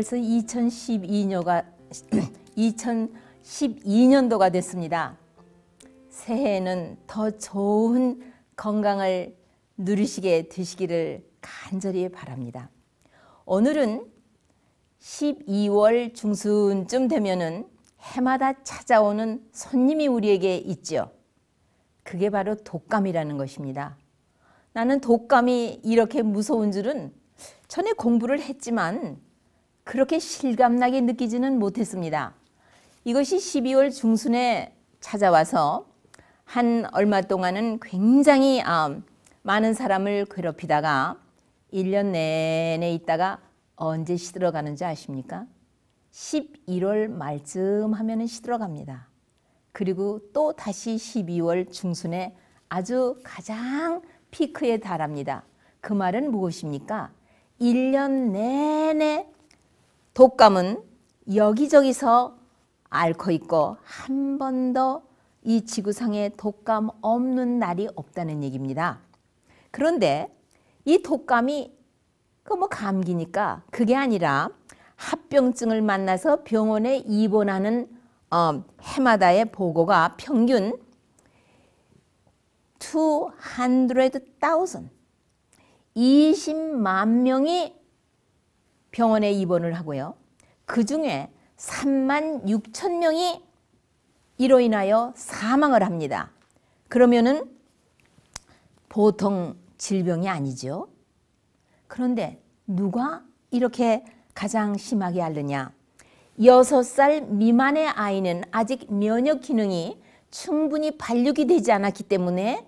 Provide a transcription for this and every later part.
벌써 2012년가 2012년도가 됐습니다. 새해에는 더 좋은 건강을 누리시게 되시기를 간절히 바랍니다. 오늘은 12월 중순쯤 되면은 해마다 찾아오는 손님이 우리에게 있죠. 그게 바로 독감이라는 것입니다. 나는 독감이 이렇게 무서운 줄은 전에 공부를 했지만 그렇게 실감나게 느끼지는 못했습니다. 이것이 12월 중순에 찾아와서 한 얼마 동안은 굉장히 아, 많은 사람을 괴롭히다가 1년 내내 있다가 언제 시들어가는지 아십니까? 11월 말쯤 하면 시들어갑니다. 그리고 또 다시 12월 중순에 아주 가장 피크에 달합니다. 그 말은 무엇입니까? 1년 내내 독감은 여기저기서 앓고 있고 한 번 더 이 지구상에 독감 없는 날이 없다는 얘기입니다. 그런데 이 독감이 그 뭐 감기니까 그게 아니라 합병증을 만나서 병원에 입원하는 어, 해마다의 보고가 평균 200,000 20만 명이 병원에 입원을 하고요. 그 중에 3만 6천 명이 이로 인하여 사망을 합니다. 그러면은 보통 질병이 아니죠. 그런데 누가 이렇게 가장 심하게 앓느냐? 6살 미만의 아이는 아직 면역 기능이 충분히 발육이 되지 않았기 때문에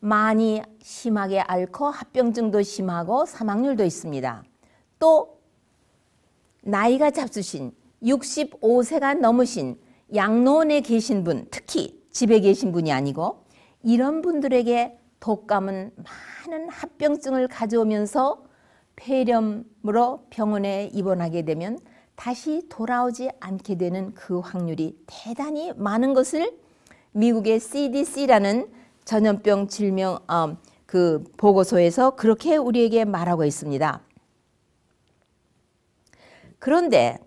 많이 심하게 앓고 합병증도 심하고 사망률도 있습니다. 또 나이가 잡수신 65세가 넘으신 양로원에 계신 분, 특히 집에 계신 분이 아니고 이런 분들에게 독감은 많은 합병증을 가져오면서 폐렴으로 병원에 입원하게 되면 다시 돌아오지 않게 되는 그 확률이 대단히 많은 것을 미국의 CDC라는 전염병 질명 어, 그 보고서에서 그렇게 우리에게 말하고 있습니다. 그런데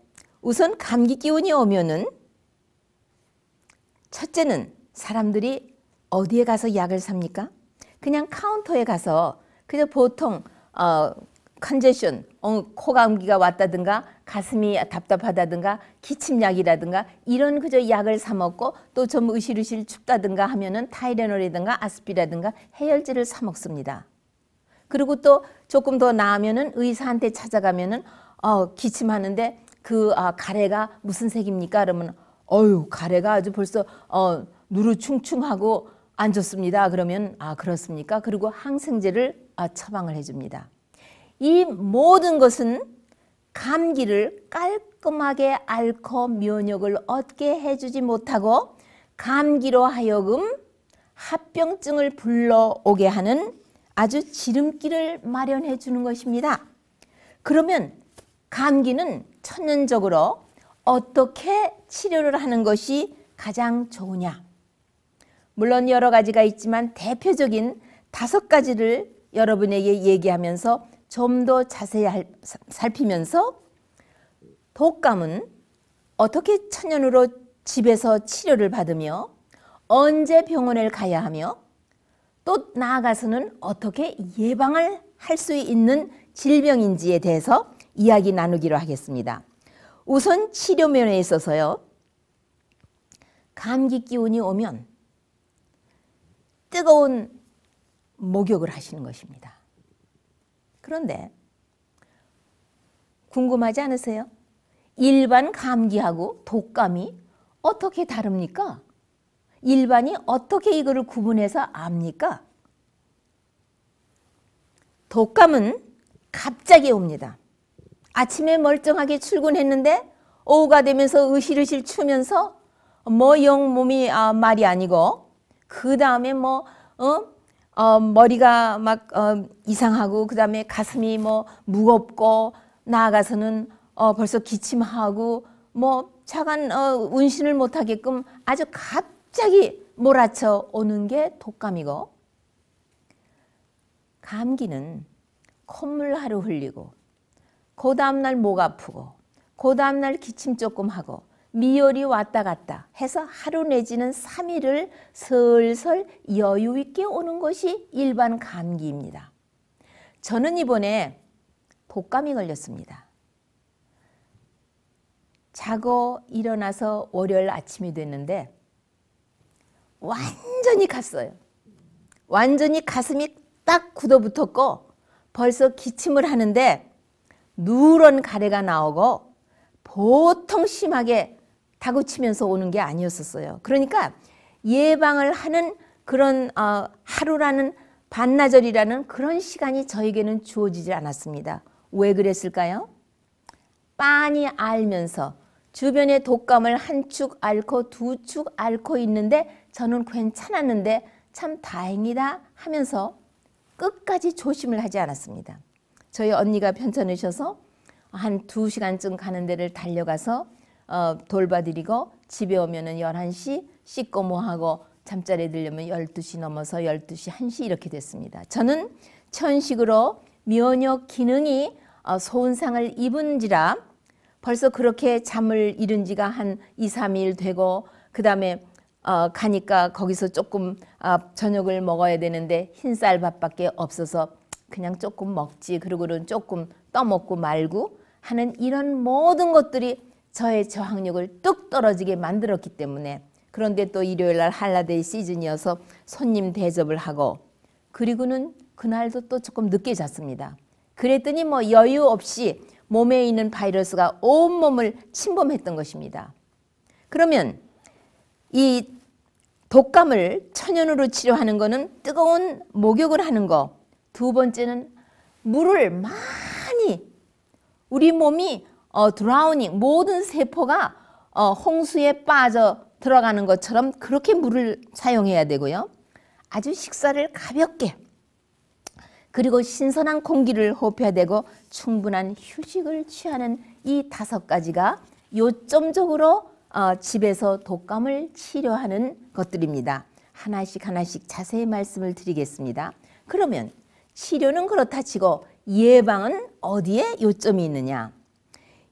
우선 감기 기운이 오면은 첫째는 사람들이 어디에 가서 약을 삽니까? 그냥 카운터에 가서 그냥 보통 어 컨제션, 어, 코 감기가 왔다든가 가슴이 답답하다든가 기침약이라든가 이런 그저 약을 사 먹고 또 좀 으실으실 춥다든가 하면은 타이레놀이든가 아스피라든가 해열제를 사 먹습니다. 그리고 또 조금 더 나으면은 의사한테 찾아가면은 어, 기침하는데 그 아, 가래가 무슨 색입니까? 그러면 어유 가래가 아주 벌써 어, 누르충충하고 안 좋습니다. 그러면 아 그렇습니까? 그리고 항생제를 아, 처방을 해줍니다. 이 모든 것은 감기를 깔끔하게 앓고 면역을 얻게 해주지 못하고 감기로 하여금 합병증을 불러오게 하는 아주 지름길을 마련해 주는 것입니다. 그러면 감기는 천연적으로 어떻게 치료를 하는 것이 가장 좋으냐? 물론 여러 가지가 있지만 대표적인 다섯 가지를 여러분에게 얘기하면서 좀 더 자세히 살피면서 독감은 어떻게 천연으로 집에서 치료를 받으며 언제 병원을 가야 하며 또 나아가서는 어떻게 예방을 할 수 있는 질병인지에 대해서 이야기 나누기로 하겠습니다. 우선 치료면에 있어서요. 감기 기운이 오면 뜨거운 목욕을 하시는 것입니다. 그런데 궁금하지 않으세요? 일반 감기하고 독감이 어떻게 다릅니까? 일반이 어떻게 이거를 구분해서 압니까? 독감은 갑자기 옵니다. 아침에 멀쩡하게 출근했는데 오후가 되면서 으실으실 추면서 뭐 영 몸이 아, 말이 아니고 그 다음에 뭐 어? 어, 머리가 막 어, 이상하고 그 다음에 가슴이 뭐 무겁고 나아가서는 어, 벌써 기침하고 뭐 차간 어, 운신을 못하게끔 아주 갑자기 몰아쳐 오는 게 독감이고 감기는 콧물 하루 흘리고 그 다음날 목 아프고 그 다음날 기침 조금 하고 미열이 왔다 갔다 해서 하루 내지는 3일을 슬슬 여유 있게 오는 것이 일반 감기입니다. 저는 이번에 독감이 걸렸습니다. 자고 일어나서 월요일 아침이 됐는데 완전히 갔어요. 완전히 가슴이 딱 굳어붙었고 벌써 기침을 하는데 누런 가래가 나오고 보통 심하게 다구치면서 오는 게 아니었었어요. 그러니까 예방을 하는 그런 어, 하루라는 반나절이라는 그런 시간이 저에게는 주어지지 않았습니다. 왜 그랬을까요? 빤히 알면서 주변에 독감을 한 축 앓고 두 축 앓고 있는데 저는 괜찮았는데 참 다행이다 하면서 끝까지 조심을 하지 않았습니다. 저희 언니가 편찮으셔서 한 두시간쯤 가는 데를 달려가서 어, 돌봐드리고 집에 오면은 11시 씻고 뭐하고 잠자리에 들려면 12시 넘어서 12시 1시 이렇게 됐습니다. 저는 천식으로 면역 기능이 어, 소운상을 입은지라 벌써 그렇게 잠을 잃은 지가 한 2, 3일 되고 그 다음에 어, 가니까 거기서 조금 어, 저녁을 먹어야 되는데 흰쌀밥밖에 없어서 그냥 조금 먹지 그리고는 조금 떠먹고 말고 하는 이런 모든 것들이 저의 저항력을 뚝 떨어지게 만들었기 때문에 그런데 또 일요일 날 할라데이 시즌이어서 손님 대접을 하고 그리고는 그날도 또 조금 늦게 잤습니다. 그랬더니 뭐 여유 없이 몸에 있는 바이러스가 온몸을 침범했던 것입니다. 그러면 이 독감을 천연으로 치료하는 것은 뜨거운 목욕을 하는 거두 번째는 물을 많이 우리 몸이 어, 드라우닝 모든 세포가 어, 홍수에 빠져 들어가는 것처럼 그렇게 물을 사용해야 되고요. 아주 식사를 가볍게 그리고 신선한 공기를 호흡해야 되고 충분한 휴식을 취하는 이 다섯 가지가 요점적으로 어, 집에서 독감을 치료하는 것들입니다. 하나씩 하나씩 자세히 말씀을 드리겠습니다. 그러면 치료는 그렇다 치고 예방은 어디에 요점이 있느냐?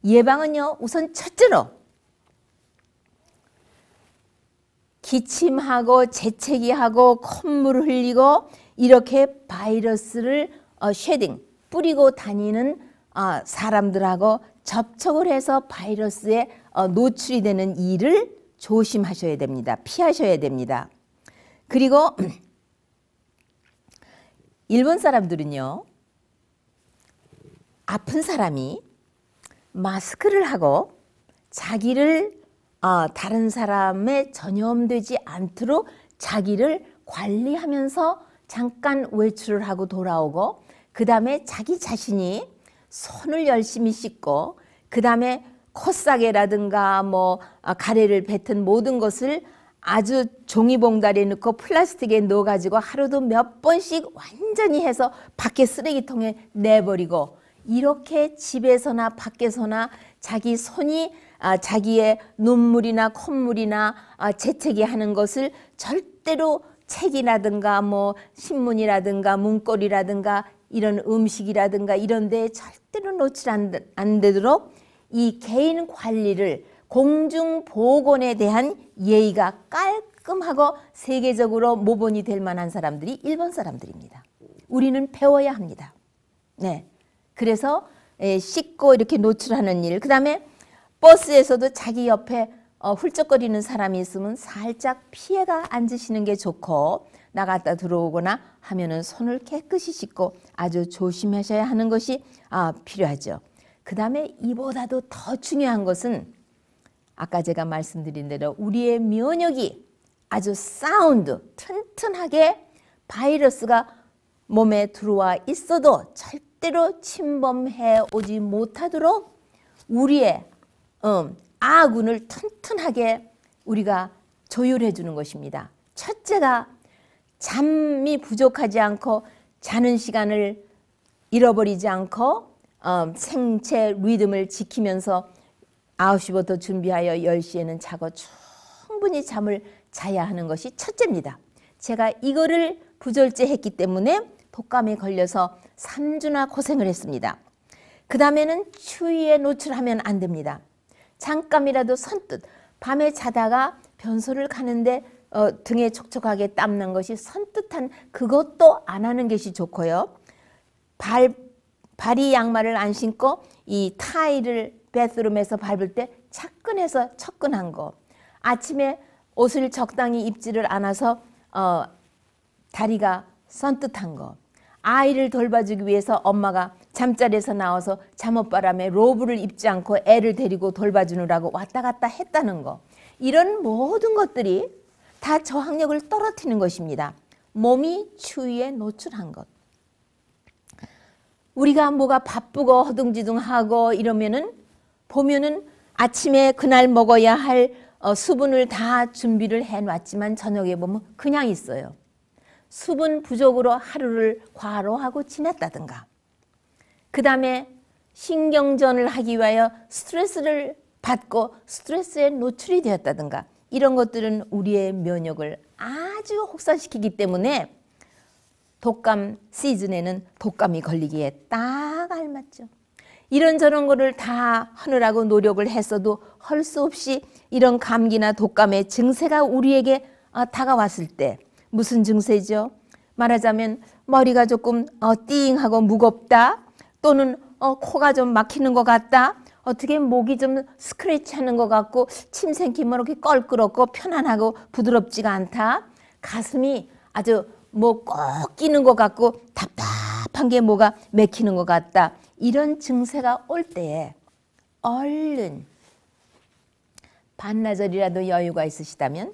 예방은요, 우선 첫째로 기침하고 재채기하고 콧물 흘리고 이렇게 바이러스를 어, 쉐딩, 뿌리고 다니는 어, 사람들하고 접촉을 해서 바이러스에 어, 노출이 되는 일을 조심하셔야 됩니다. 피하셔야 됩니다. 그리고 일본 사람들은요. 아픈 사람이 마스크를 하고 자기를 어, 다른 사람의 전염되지 않도록 자기를 관리하면서 잠깐 외출을 하고 돌아오고 그 다음에 자기 자신이 손을 열심히 씻고 그 다음에 콧사개라든가 뭐 아, 가래를 뱉은 모든 것을 아주 종이봉다리에 넣고 플라스틱에 넣어가지고 하루도 몇 번씩 완전히 해서 밖에 쓰레기통에 내버리고 이렇게 집에서나 밖에서나 자기 손이 아, 자기의 눈물이나 콧물이나 아, 재채기 하는 것을 절대로 책이라든가 뭐 신문이라든가 문고리라든가 이런 음식이라든가 이런 데에 절대로 놓칠 안, 안 되도록 이 개인 관리를 공중보건에 대한 예의가 깔끔하고 세계적으로 모본이될 만한 사람들이 일본 사람들입니다. 우리는 배워야 합니다. 네. 그래서 씻고 이렇게 노출하는 일, 그 다음에 버스에서도 자기 옆에 어, 훌쩍거리는 사람이 있으면 살짝 피해가 앉으시는 게 좋고 나갔다 들어오거나 하면은 손을 깨끗이 씻고 아주 조심하셔야 하는 것이 아, 필요하죠. 그 다음에 이보다도 더 중요한 것은 아까 제가 말씀드린 대로 우리의 면역이 아주 사운드, 튼튼하게 바이러스가 몸에 들어와 있어도 절대로 침범해 오지 못하도록 우리의 음, 아군을 튼튼하게 우리가 조율해 주는 것입니다. 첫째가 잠이 부족하지 않고 자는 시간을 잃어버리지 않고 음, 생체 리듬을 지키면서 9시부터 준비하여 10시에는 자고 충분히 잠을 자야 하는 것이 첫째입니다. 제가 이거를 부절제했기 때문에 독감에 걸려서 3주나 고생을 했습니다. 그 다음에는 추위에 노출하면 안 됩니다. 잠깐이라도 선뜻 밤에 자다가 변소를 가는데 어, 등에 촉촉하게 땀난 것이 선뜻한 그것도 안 하는 것이 좋고요. 발, 발이 양말을 안 신고 이 타이를 베스룸에서 밟을 때착근해서 척근한 거. 아침에 옷을 적당히 입지를 않아서 어, 다리가 선뜻한 거. 아이를 돌봐주기 위해서 엄마가 잠자리에서 나와서 잠옷바람에 로브를 입지 않고 애를 데리고 돌봐주느라고 왔다 갔다 했다는 거. 이런 모든 것들이 다 저항력을 떨어뜨리는 것입니다. 몸이 추위에 노출한 것. 우리가 뭐가 바쁘고 허둥지둥하고 이러면은 보면은 아침에 그날 먹어야 할 어, 수분을 다 준비를 해놨지만 저녁에 보면 그냥 있어요. 수분 부족으로 하루를 과로하고 지냈다든가. 그 다음에 신경전을 하기 위하여 스트레스를 받고 스트레스에 노출이 되었다든가 이런 것들은 우리의 면역을 아주 혹사시키기 때문에 독감 시즌에는 독감이 걸리기에 딱 알맞죠. 이런저런 거를 다 하느라고 노력을 했어도 헐 수 없이 이런 감기나 독감의 증세가 우리에게 아, 다가왔을 때 무슨 증세죠? 말하자면 머리가 조금 어, 띵하고 무겁다 또는 어, 코가 좀 막히는 것 같다 어떻게 목이 좀 스크래치하는 것 같고 침 생기면 이렇게 껄끄럽고 편안하고 부드럽지가 않다 가슴이 아주 뭐 꼭 끼는 것 같고 답답한 게 뭐가 맥히는 것 같다 이런 증세가 올 때에 얼른 반나절이라도 여유가 있으시다면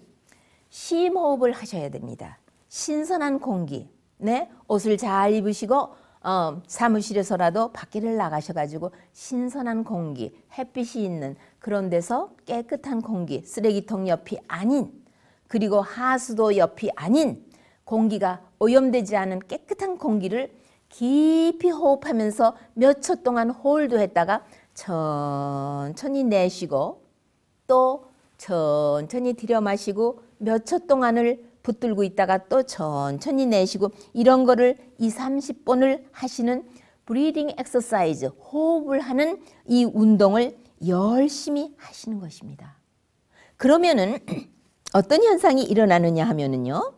심호흡을 하셔야 됩니다. 신선한 공기, 네 옷을 잘 입으시고 어, 사무실에서라도 밖에 나가셔가지고 신선한 공기, 햇빛이 있는 그런 데서 깨끗한 공기, 쓰레기통 옆이 아닌 그리고 하수도 옆이 아닌 공기가 오염되지 않은 깨끗한 공기를 깊이 호흡하면서 몇 초 동안 홀드 했다가 천천히 내쉬고 또 천천히 들여 마시고 몇 초 동안을 붙들고 있다가 또 천천히 내쉬고 이런 거를 2, 30번을 하시는 브리딩 엑서사이즈, 호흡을 하는 이 운동을 열심히 하시는 것입니다. 그러면은 어떤 현상이 일어나느냐 하면은요.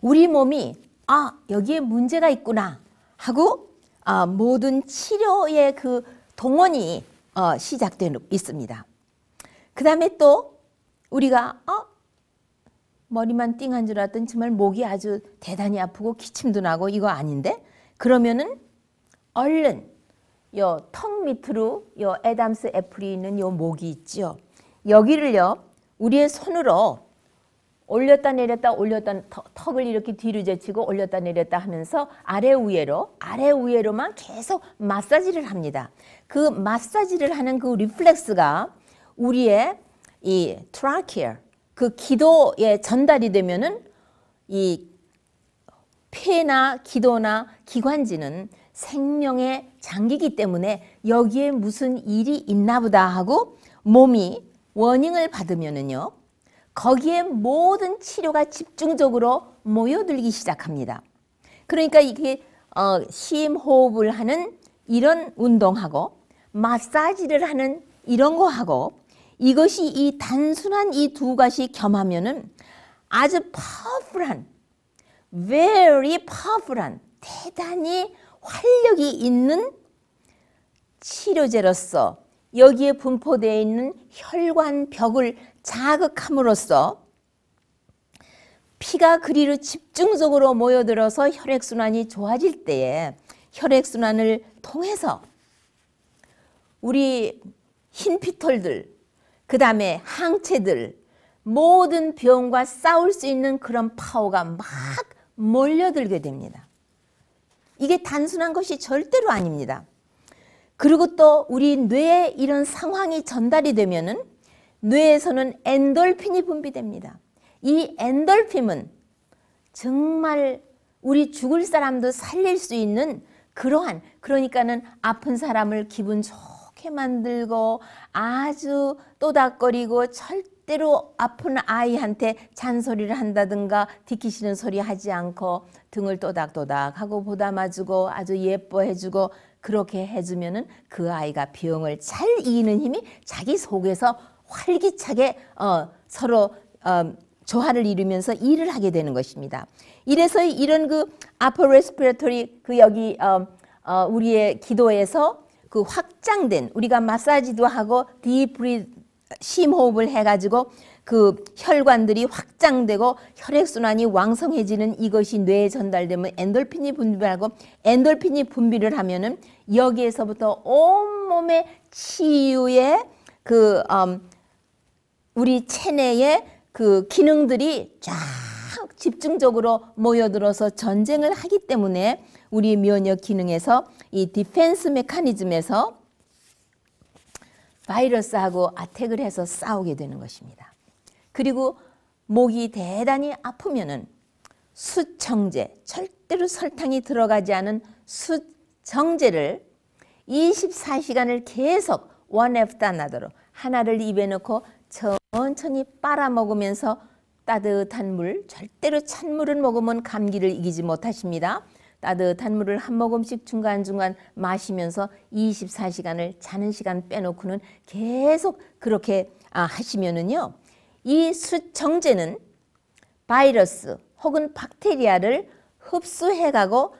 우리 몸이 아 여기에 문제가 있구나 하고 아, 모든 치료의 그 동원이 어, 시작된 있습니다. 그 다음에 또 우리가 어? 머리만 띵한 줄 알았더니 정말 목이 아주 대단히 아프고 기침도 나고 이거 아닌데 그러면은 얼른 요 턱 밑으로 요 에담스 애플이 있는 요 목이 있지 여기를요 우리의 손으로 올렸다 내렸다 올렸다 턱을 이렇게 뒤로 젖히고 올렸다 내렸다 하면서 아래 위에로 아래 위에로만 계속 마사지를 합니다. 그 마사지를 하는 그 리플렉스가 우리의 이 트라키어 그 기도에 전달이 되면은 이 폐나 기도나 기관지는 생명의 장기기 때문에 여기에 무슨 일이 있나 보다 하고 몸이 원인을 받으면은요. 거기에 모든 치료가 집중적으로 모여들기 시작합니다. 그러니까 이게 어, 심호흡을 하는 이런 운동하고 마사지를 하는 이런 거 하고 이것이 이 단순한 이 두 가지 겸하면은 아주 파워풀한 very 파워풀한 대단히 활력이 있는 치료제로서 여기에 분포되어 있는 혈관 벽을 자극함으로써 피가 그리로 집중적으로 모여들어서 혈액순환이 좋아질 때에 혈액순환을 통해서 우리 흰 피털들, 그 다음에 항체들, 모든 병과 싸울 수 있는 그런 파워가 막 몰려들게 됩니다. 이게 단순한 것이 절대로 아닙니다. 그리고 또 우리 뇌에 이런 상황이 전달이 되면은 뇌에서는 엔돌핀이 분비됩니다. 이 엔돌핀은 정말 우리 죽을 사람도 살릴 수 있는 그러한 그러니까는 아픈 사람을 기분 좋게 만들고 아주 또닥거리고 절대로 아픈 아이한테 잔소리를 한다든가 디키시는 소리 하지 않고 등을 또닥또닥 하고 보다마주고 아주 예뻐해주고 그렇게 해주면은 그 아이가 병을 잘 이기는 힘이 자기 속에서 활기차게 어, 서로 어, 조화를 이루면서 일을 하게 되는 것입니다. 이래서 이런 그 upper respiratory 그 여기 어, 어, 우리의 기도에서 그 확장된 우리가 마사지도 하고 디브리 심호흡을 해가지고 그 혈관들이 확장되고 혈액순환이 왕성해지는 이것이 뇌에 전달되면 엔돌핀이 분비하고 엔돌핀이 분비를 하면은 여기에서부터 온몸의 치유의 그 음, 우리 체내의 그 기능들이 쫙 집중적으로 모여들어서 전쟁을 하기 때문에 우리 면역 기능에서 이 디펜스 메커니즘에서 바이러스하고 아택을 해서 싸우게 되는 것입니다. 그리고 목이 대단히 아프면은 수청제, 절대로 설탕이 들어가지 않은 수청제를 24시간을 계속 one after another로 하나를 입에 넣고 천천히 빨아먹으면서 따뜻한 물, 절대로 찬물을 먹으면 감기를 이기지 못하십니다. 따뜻한 물을 한 모금씩 중간중간 마시면서 24시간을 자는 시간 빼놓고는 계속 그렇게 아, 하시면은요. 이 수정제는 바이러스 혹은 박테리아를 흡수해가고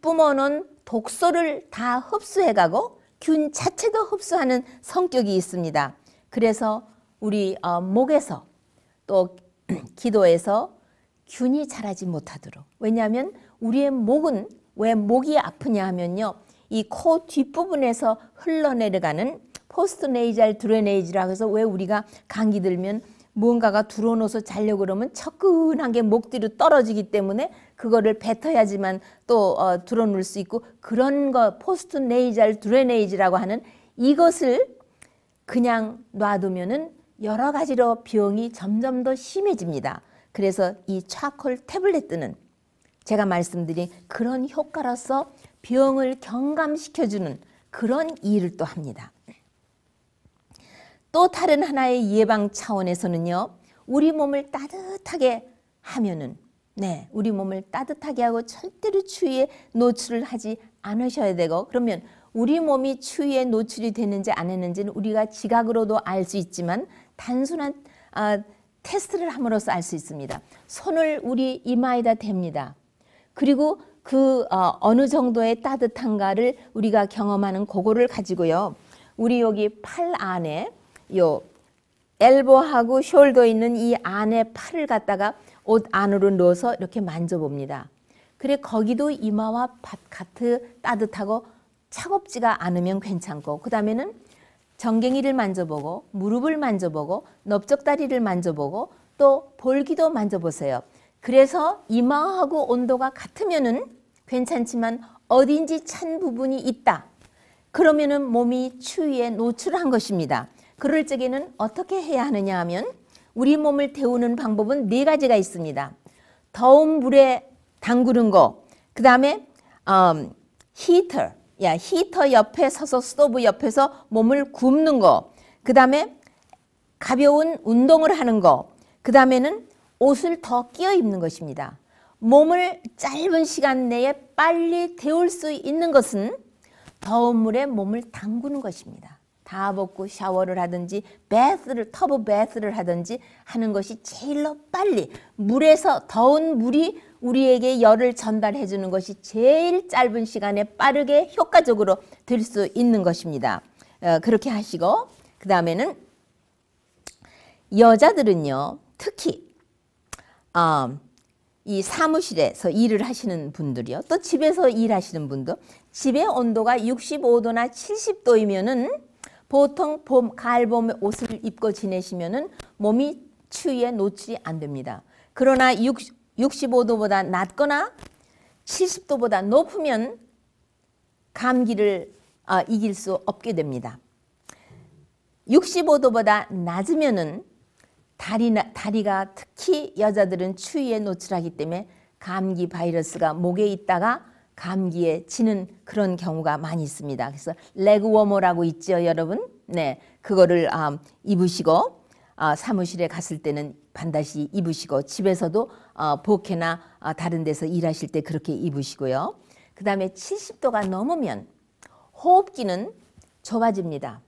뿜어놓은 독소를 다 흡수해가고 균 자체도 흡수하는 성격이 있습니다. 그래서 우리 어, 목에서 또 기도에서 균이 자라지 못하도록 왜냐하면 우리의 목은 왜 목이 아프냐 하면요 이 코 뒷부분에서 흘러내려가는 포스트네이잘 드레네이지라고 해서 왜 우리가 감기 들면 무언가가 들어놓아서 자려고 그러면 척근한 게 목 뒤로 떨어지기 때문에 그거를 뱉어야지만 또 어, 들어놓을 수 있고 그런 거 포스트네이잘 드레네이지라고 하는 이것을 그냥 놔두면은 여러 가지로 병이 점점 더 심해집니다. 그래서 이 차콜 태블릿은 제가 말씀드린 그런 효과로서 병을 경감시켜주는 그런 일을 또 합니다. 또 다른 하나의 예방 차원에서는요. 우리 몸을 따뜻하게 하면은 네, 우리 몸을 따뜻하게 하고 절대로 추위에 노출을 하지 않으셔야 되고 그러면 우리 몸이 추위에 노출이 되는지 안 했는지는 우리가 지각으로도 알 수 있지만 단순한 아, 테스트를 함으로써 알 수 있습니다. 손을 우리 이마에다 댑니다. 그리고 그 어, 어느 정도의 따뜻한가를 우리가 경험하는 그거를 가지고요. 우리 여기 팔 안에 요 엘보하고 숄더 있는 이 안에 팔을 갖다가 옷 안으로 넣어서 이렇게 만져봅니다. 그래 거기도 이마와 바깥 따뜻하고 차갑지가 않으면 괜찮고 그 다음에는 정갱이를 만져보고 무릎을 만져보고 넓적다리를 만져보고 또 볼기도 만져보세요. 그래서 이마하고 온도가 같으면은 괜찮지만 어딘지 찬 부분이 있다. 그러면은 몸이 추위에 노출한 것입니다. 그럴 적에는 어떻게 해야 하느냐 하면 우리 몸을 데우는 방법은 네 가지가 있습니다. 더운 물에 담그는 거, 그 다음에 u 히터, 야 히터 옆에 서서 스토브 옆에서 몸을 굽는 거. 그 다음에 가벼운 운동을 하는 거. 그 다음에는 옷을 더 끼어 입는 것입니다. 몸을 짧은 시간 내에 빨리 데울 수 있는 것은 더운 물에 몸을 담그는 것입니다. 다 벗고 샤워를 하든지 베스를 터보 베스를 하든지 하는 것이 제일로 빨리 물에서 더운 물이 우리에게 열을 전달해 주는 것이 제일 짧은 시간에 빠르게 효과적으로 될 수 있는 것입니다. 어, 그렇게 하시고 그 다음에는 여자들은요 특히 아, 이 사무실에서 일을 하시는 분들이요 또 집에서 일하시는 분도 집의 온도가 65도나 70도이면은 보통 봄, 가을, 봄에 옷을 입고 지내시면은 몸이 추위에 노출이 안 됩니다. 그러나 60, 65도보다 낮거나 70도보다 높으면 감기를 어, 이길 수 없게 됩니다. 65도보다 낮으면은 다리나, 다리가 특히 여자들은 추위에 노출하기 때문에 감기 바이러스가 목에 있다가 감기에 치는 그런 경우가 많이 있습니다. 그래서 레그워머라고 있죠, 여러분. 네, 그거를 아, 입으시고 아, 사무실에 갔을 때는 반드시 입으시고 집에서도 아, 복해나 아, 다른 데서 일하실 때 그렇게 입으시고요. 그 다음에 70도가 넘으면 호흡기는 좁아집니다.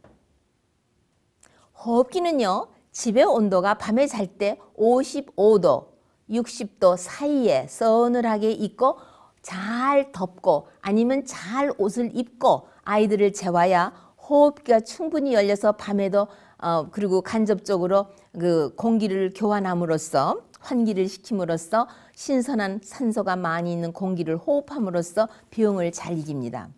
호흡기는요, 집의 온도가 밤에 잘 때 55도, 60도 사이에 서늘하게 있고 잘 덮고 아니면 잘 옷을 입고 아이들을 재워야 호흡기가 충분히 열려서 밤에도 어, 그리고 간접적으로 그 공기를 교환함으로써 환기를 시킴으로써 신선한 산소가 많이 있는 공기를 호흡함으로써 비용을 잘 이깁니다.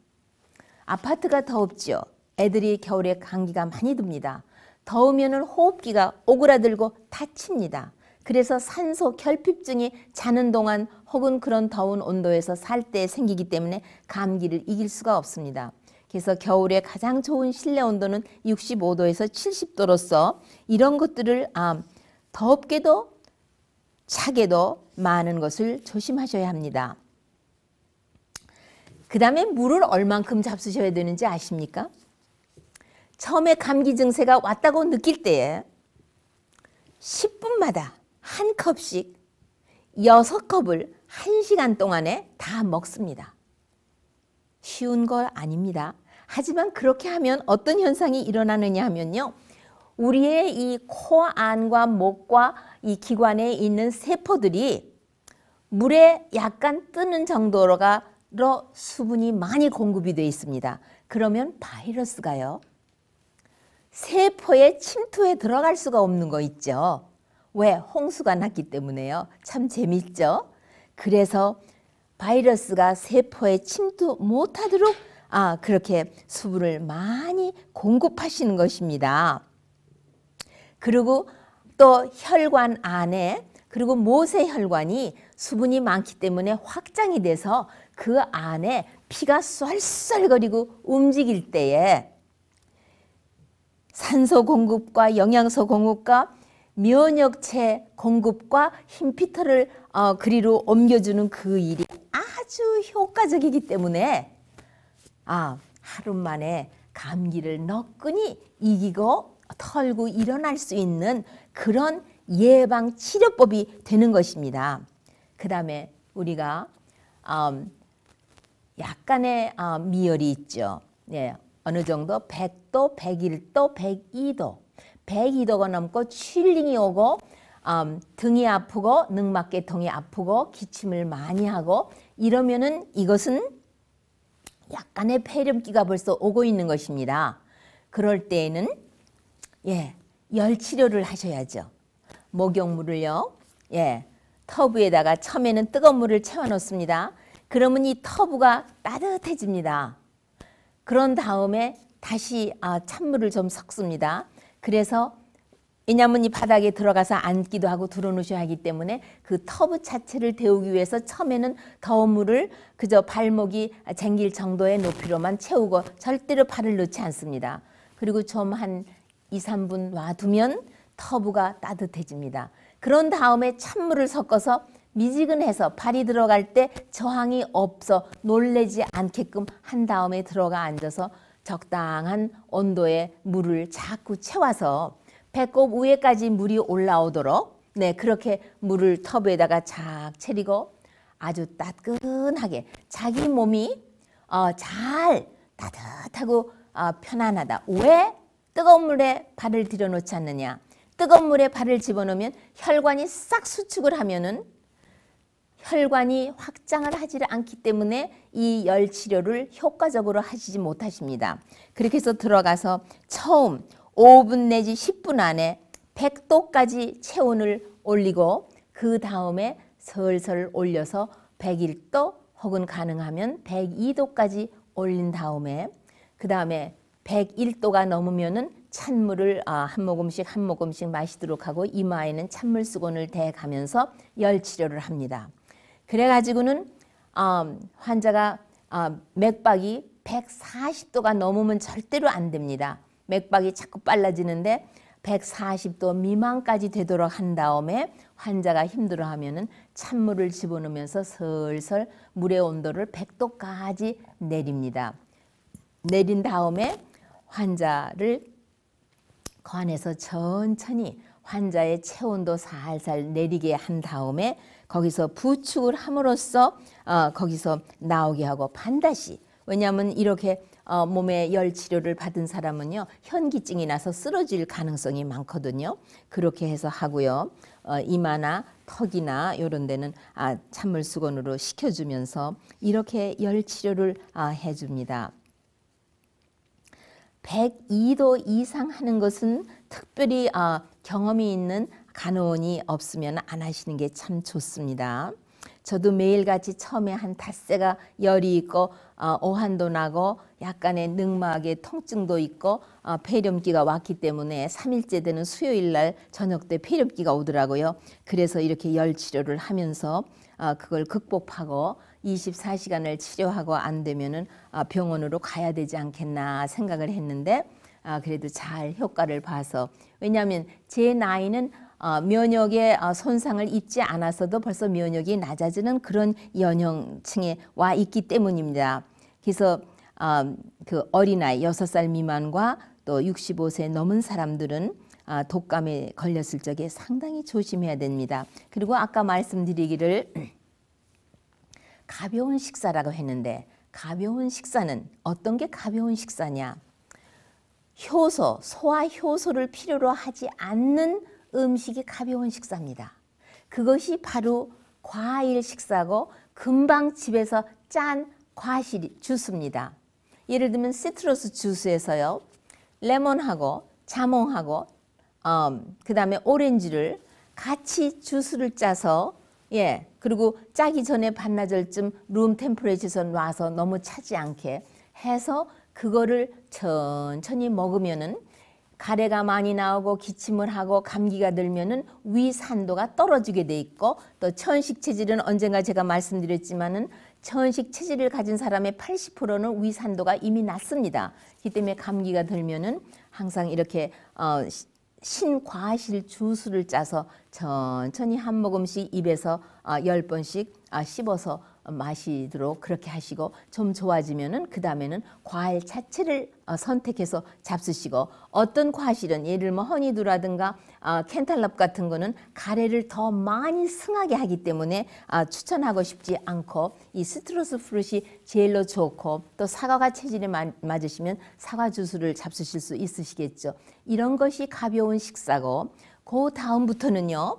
아파트가 덥지요. 애들이 겨울에 감기가 많이 듭니다. 더우면 호흡기가 오그라들고 다칩니다. 그래서 산소 결핍증이 자는 동안 혹은 그런 더운 온도에서 살 때 생기기 때문에 감기를 이길 수가 없습니다. 그래서 겨울에 가장 좋은 실내 온도는 65도에서 70도로서 이런 것들을 아, 덥게도 차게도 많은 것을 조심하셔야 합니다. 그 다음에 물을 얼만큼 잡수셔야 되는지 아십니까? 처음에 감기 증세가 왔다고 느낄 때에 10분마다 한 컵씩 여섯 컵을 한시간 동안에 다 먹습니다. 쉬운 걸 아닙니다. 하지만 그렇게 하면 어떤 현상이 일어나느냐 하면요. 우리의 이 코 안과 목과 이 기관에 있는 세포들이 물에 약간 뜨는 정도로가 수분이 많이 공급이 되어 있습니다. 그러면 바이러스가요. 세포의 침투에 들어갈 수가 없는 거 있죠. 왜? 홍수가 났기 때문에요. 참 재밌죠? 그래서 바이러스가 세포에 침투 못하도록 아, 그렇게 수분을 많이 공급하시는 것입니다. 그리고 또 혈관 안에 그리고 모세 혈관이 수분이 많기 때문에 확장이 돼서 그 안에 피가 쏠쏠거리고 움직일 때에 산소 공급과 영양소 공급과 면역체 공급과 흰피터를 어, 그리로 옮겨주는 그 일이 아주 효과적이기 때문에 아 하루 만에 감기를 너끈히 이기고 털고 일어날 수 있는 그런 예방 치료법이 되는 것입니다. 그 다음에 우리가 음, 약간의 어, 미열이 있죠. 예, 어느 정도 100도, 101도, 102도 102도가 넘고 칠링이 오고 음, 등이 아프고 늑막계통이 아프고 기침을 많이 하고 이러면은 이것은 약간의 폐렴기가 벌써 오고 있는 것입니다. 그럴 때에는 예, 열 치료를 하셔야죠. 목욕물을요. 예. 터부에다가 처음에는 뜨거운 물을 채워 놓습니다. 그러면 이 터부가 따뜻해집니다. 그런 다음에 다시 아, 찬물을 좀 섞습니다. 그래서 왜냐하면 이 바닥에 들어가서 앉기도 하고 들어놓으셔야 하기 때문에 그터브 자체를 데우기 위해서 처음에는 더운 물을 그저 발목이 쟁길 정도의 높이로만 채우고 절대로 발을 넣지 않습니다. 그리고 좀 한 2, 3분 놔두면 터부가 따뜻해집니다. 그런 다음에 찬물을 섞어서 미지근해서 발이 들어갈 때 저항이 없어 놀래지 않게끔 한 다음에 들어가 앉아서 적당한 온도에 물을 자꾸 채워서 배꼽 위에까지 물이 올라오도록 네 그렇게 물을 터브에다가 착 채리고 아주 따끈하게 자기 몸이 어, 잘 따뜻하고 어, 편안하다. 왜 뜨거운 물에 발을 들여놓지 않느냐. 뜨거운 물에 발을 집어넣으면 혈관이 싹 수축을 하면은 혈관이 확장을 하지 않기 때문에 이 열 치료를 효과적으로 하시지 못하십니다. 그렇게 해서 들어가서 처음 5분 내지 10분 안에 100도까지 체온을 올리고 그 다음에 설설 올려서 101도 혹은 가능하면 102도까지 올린 다음에 그 다음에 101도가 넘으면은 찬물을 아, 한 모금씩 한 모금씩 마시도록 하고 이마에는 찬물 수건을 대가면서 열 치료를 합니다. 그래가지고는 어, 환자가 어, 맥박이 140도가 넘으면 절대로 안 됩니다. 맥박이 자꾸 빨라지는데 140도 미만까지 되도록 한 다음에 환자가 힘들어하면은 찬물을 집어넣으면서 슬슬 물의 온도를 100도까지 내립니다. 내린 다음에 환자를 관해서 천천히 환자의 체온도 살살 내리게 한 다음에 거기서 부축을 함으로써 어, 거기서 나오게 하고 반드시 왜냐하면 이렇게 어, 몸에 열 치료를 받은 사람은요 현기증이 나서 쓰러질 가능성이 많거든요 그렇게 해서 하고요 어, 이마나 턱이나 이런 데는 아, 찬물 수건으로 식혀주면서 이렇게 열 치료를 아, 해줍니다 102도 이상 하는 것은 특별히 아, 경험이 있는 간호원이 없으면 안 하시는 게 참 좋습니다. 저도 매일같이 처음에 한 닷새가 열이 있고 어, 오한도 나고 약간의 늑막에 통증도 있고 어, 폐렴기가 왔기 때문에 3일째 되는 수요일 날 저녁 때 폐렴기가 오더라고요. 그래서 이렇게 열 치료를 하면서 어, 그걸 극복하고 24시간을 치료하고 안 되면은 어, 병원으로 가야 되지 않겠나 생각을 했는데 아, 그래도 잘 효과를 봐서 왜냐하면 제 나이는 어, 면역의 어, 손상을 입지 않았어도 벌써 면역이 낮아지는 그런 연령층에 와 있기 때문입니다. 그래서 어, 그 어린아이 6살 미만과 또 65세 넘은 사람들은 독감에 걸렸을 적에 상당히 조심해야 됩니다. 그리고 아까 말씀드리기를 가벼운 식사라고 했는데 가벼운 식사는 어떤 게 가벼운 식사냐? 효소, 소화 효소를 필요로 하지 않는 음식이 가벼운 식사입니다. 그것이 바로 과일 식사고 금방 집에서 짠 과실 주스입니다. 예를 들면 시트러스 주스에서요. 레몬하고 자몽하고 음, 그다음에 오렌지를 같이 주스를 짜서 예 그리고 짜기 전에 반나절쯤 룸 템퍼레치에서 놔서 너무 차지 않게 해서 그거를 천천히 먹으면은 가래가 많이 나오고 기침을 하고 감기가 들면은 위 산도가 떨어지게 돼 있고 또 천식 체질은 언젠가 제가 말씀드렸지만은 천식 체질을 가진 사람의 80%는 위 산도가 이미 낮습니다. 이 때문에 감기가 들면은 항상 이렇게 어 신과실 주스를 짜서 천천히 한 모금씩 입에서 아, 열 번씩 아 씹어서 마시도록 그렇게 하시고 좀 좋아지면은 그 다음에는 과일 자체를 어, 선택해서 잡수시고 어떤 과실은 예를 뭐 허니두라든가 켄탈럽 어, 같은 거는 가래를 더 많이 승하게 하기 때문에 아, 추천하고 싶지 않고 이 스트로스 프루시 제일로 좋고 또 사과가 체질에 맞으시면 사과 주스를 잡수실 수 있으시겠죠. 이런 것이 가벼운 식사고 그 다음부터는요.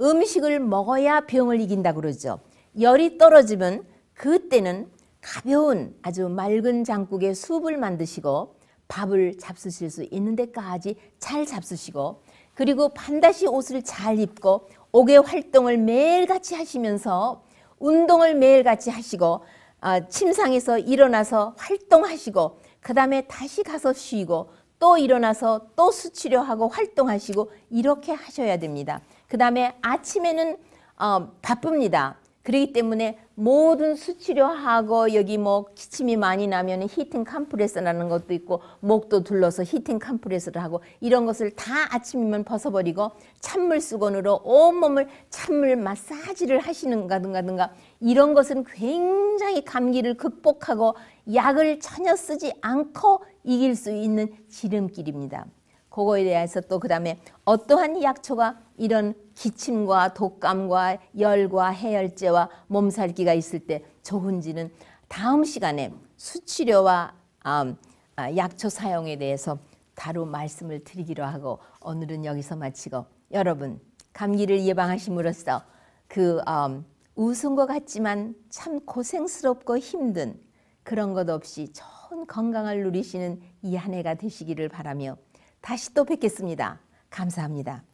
음식을 먹어야 병을 이긴다 그러죠. 열이 떨어지면 그때는 가벼운 아주 맑은 장국에 수을 만드시고 밥을 잡수실 수 있는 데까지 잘 잡수시고 그리고 반드시 옷을 잘 입고 옥외 활동을 매일같이 하시면서 운동을 매일같이 하시고 아, 침상에서 일어나서 활동하시고 그 다음에 다시 가서 쉬고 또 일어나서 또 수치료하고 활동하시고 이렇게 하셔야 됩니다. 그 다음에 아침에는 어, 바쁩니다. 그러기 때문에 모든 수치료하고 여기 뭐 기침이 많이 나면 히팅 캄프레스라는 것도 있고 목도 둘러서 히팅 캄프레스를 하고 이런 것을 다 아침이면 벗어버리고 찬물 수건으로 온몸을 찬물 마사지를 하시는가든가든가 이런 것은 굉장히 감기를 극복하고 약을 전혀 쓰지 않고 이길 수 있는 지름길입니다. 그거에 대해서 또 그 다음에 어떠한 약초가 이런 기침과 독감과 열과 해열제와 몸살기가 있을 때 좋은지는 다음 시간에 수치료와 아, 아, 약초 사용에 대해서 다루 말씀을 드리기로 하고 오늘은 여기서 마치고 여러분 감기를 예방하심으로써 그 음, 아, 웃은 것 같지만 참 고생스럽고 힘든 그런 것 없이 좋은 건강을 누리시는 이 한 해가 되시기를 바라며 다시 또 뵙겠습니다. 감사합니다.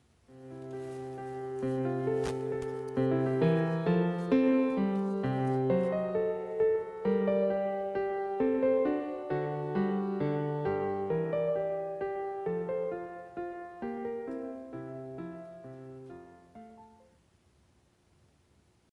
Música